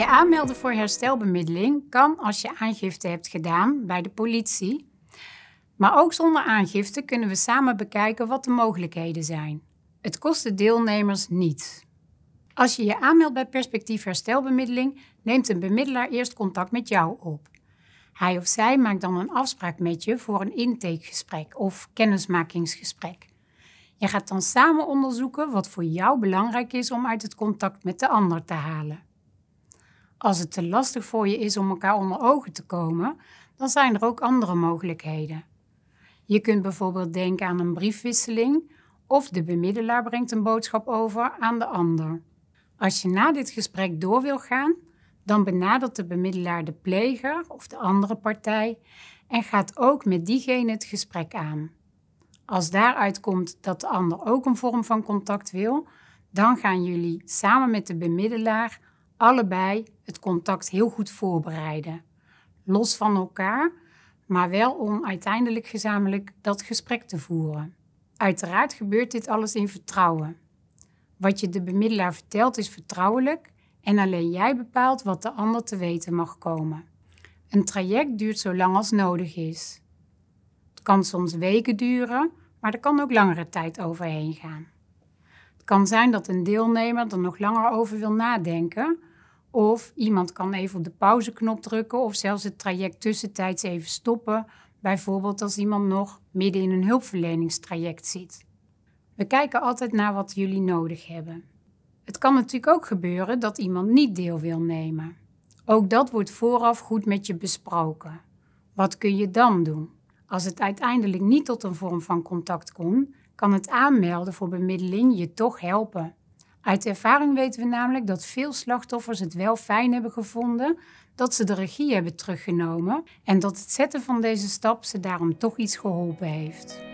Je aanmelden voor herstelbemiddeling kan als je aangifte hebt gedaan bij de politie. Maar ook zonder aangifte kunnen we samen bekijken wat de mogelijkheden zijn. Het kost de deelnemers niets. Als je je aanmeldt bij Perspectief Herstelbemiddeling, neemt een bemiddelaar eerst contact met jou op. Hij of zij maakt dan een afspraak met je voor een intakegesprek of kennismakingsgesprek. Je gaat dan samen onderzoeken wat voor jou belangrijk is om uit het contact met de ander te halen als het te lastig voor je is om elkaar onder ogen te komen, dan zijn er ook andere mogelijkheden. Je kunt bijvoorbeeld denken aan een briefwisseling of de bemiddelaar brengt een boodschap over aan de ander. Als je na dit gesprek door wil gaan, dan benadert de bemiddelaar de pleger of de andere partij en gaat ook met diegene het gesprek aan. Als daaruit komt dat de ander ook een vorm van contact wil, dan gaan jullie samen met de bemiddelaar allebei het contact heel goed voorbereiden. Los van elkaar, maar wel om uiteindelijk gezamenlijk dat gesprek te voeren. Uiteraard gebeurt dit alles in vertrouwen. Wat je de bemiddelaar vertelt is vertrouwelijk en alleen jij bepaalt wat de ander te weten mag komen. Een traject duurt zo lang als nodig is. Het kan soms weken duren, maar er kan ook langere tijd overheen gaan. Het kan zijn dat een deelnemer er nog langer over wil nadenken, of iemand kan even op de pauzeknop drukken of zelfs het traject tussentijds even stoppen, bijvoorbeeld als iemand nog midden in een hulpverleningstraject zit. We kijken altijd naar wat jullie nodig hebben. Het kan natuurlijk ook gebeuren dat iemand niet deel wil nemen. Ook dat wordt vooraf goed met je besproken. Wat kun je dan doen? Als het uiteindelijk niet tot een vorm van contact komt, kan het aanmelden voor bemiddeling je toch helpen. Uit ervaring weten we namelijk dat veel slachtoffers het wel fijn hebben gevonden dat ze de regie hebben teruggenomen en dat het zetten van deze stap ze daarom toch iets geholpen heeft.